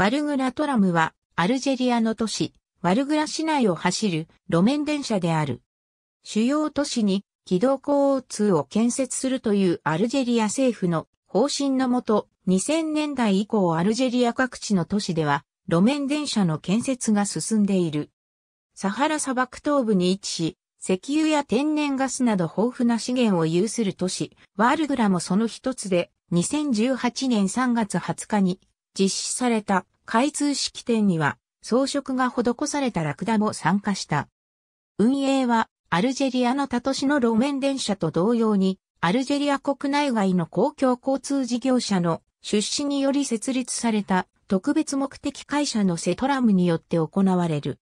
ワルグラトラムは、アルジェリアの都市、ワルグラ市内を走る路面電車である。主要都市に軌道交通を建設するというアルジェリア政府の方針のもと、2000年代以降アルジェリア各地の都市では、路面電車の建設が進んでいる。サハラ砂漠東部に位置し、石油や天然ガスなど豊富な資源を有する都市、ワールグラもその一つで、2018年3月20日に実施された開通式典には装飾が施されたラクダも参加した。運営はアルジェリアの他都市の路面電車と同様にアルジェリア国内外の公共交通事業者の出資により設立された特別目的会社のセトラムによって行われる。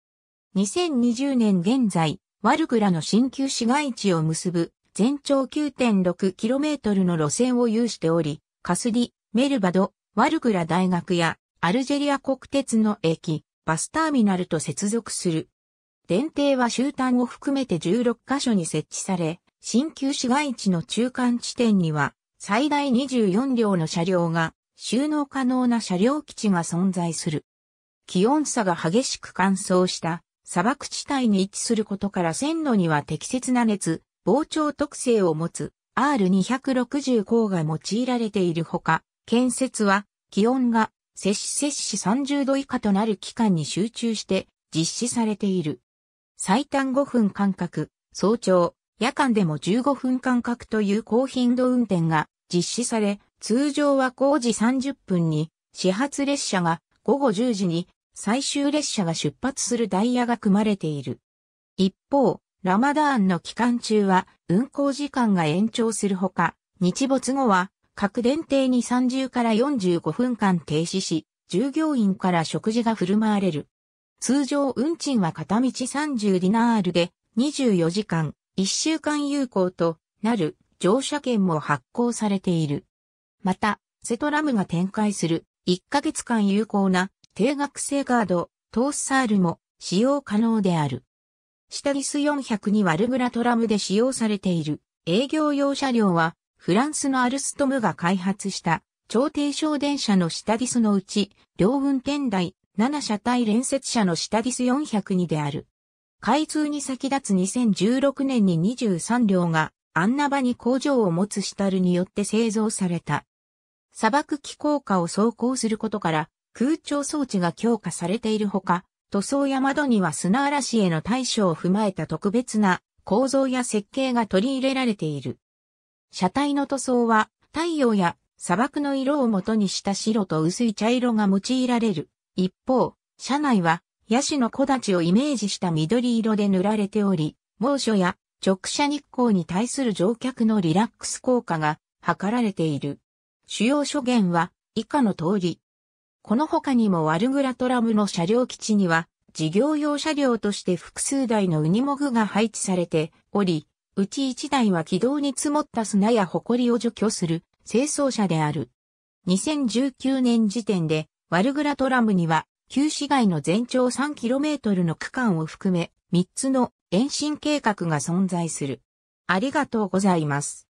2020年現在、ワルグラの新旧市街地を結ぶ全長 9.6km の路線を有しており、カスリ、メルバド、ワルグラ大学やアルジェリア国鉄の駅、バスターミナルと接続する。電停は終端を含めて16カ所に設置され、新旧市街地の中間地点には最大24両の車両が収納可能な車両基地が存在する。気温差が激しく乾燥した砂漠地帯に位置することから線路には適切な熱、膨張特性を持つ R260 号が用いられているほか、建設は、気温が、摂氏摂氏30度以下となる期間に集中して実施されている。最短5分間隔、早朝、夜間でも15分間隔という高頻度運転が実施され、通常は5時30分に始発列車が午後10時に最終列車が出発するダイヤが組まれている。一方、ラマダーンの期間中は運行時間が延長するほか、日没後は各電停に30から45分間停止し、従業員から食事が振る舞われる。通常運賃は片道30ディナールで24時間、1週間有効となる乗車券も発行されている。また、セトラムが展開する1ヶ月間有効な定額制ガード、トースサールも使用可能である。下タリス400にワルグラトラムで使用されている営業用車両はフランスのアルストムが開発した超低床電車の下ディスのうち、両運転台7車体連接車の下ディス402である。開通に先立つ2016年に23両がアンナバに工場を持つシタルによって製造された。砂漠気候下を走行することから空調装置が強化されているほか、塗装や窓には砂嵐への対処を踏まえた特別な構造や設計が取り入れられている。車体の塗装は太陽や砂漠の色を元にした白と薄い茶色が用いられる。一方、車内はヤシの木立ちをイメージした緑色で塗られており、猛暑や直射日光に対する乗客のリラックス効果が図られている。主要所言は以下の通り。この他にもワルグラトラムの車両基地には事業用車両として複数台のウニモグが配置されており、うち1台は軌道に積もった砂や埃を除去する清掃車である。2019年時点で、ワルグラトラムには、旧市街の全長 3km の区間を含め、3つの延伸計画が存在する。ありがとうございます。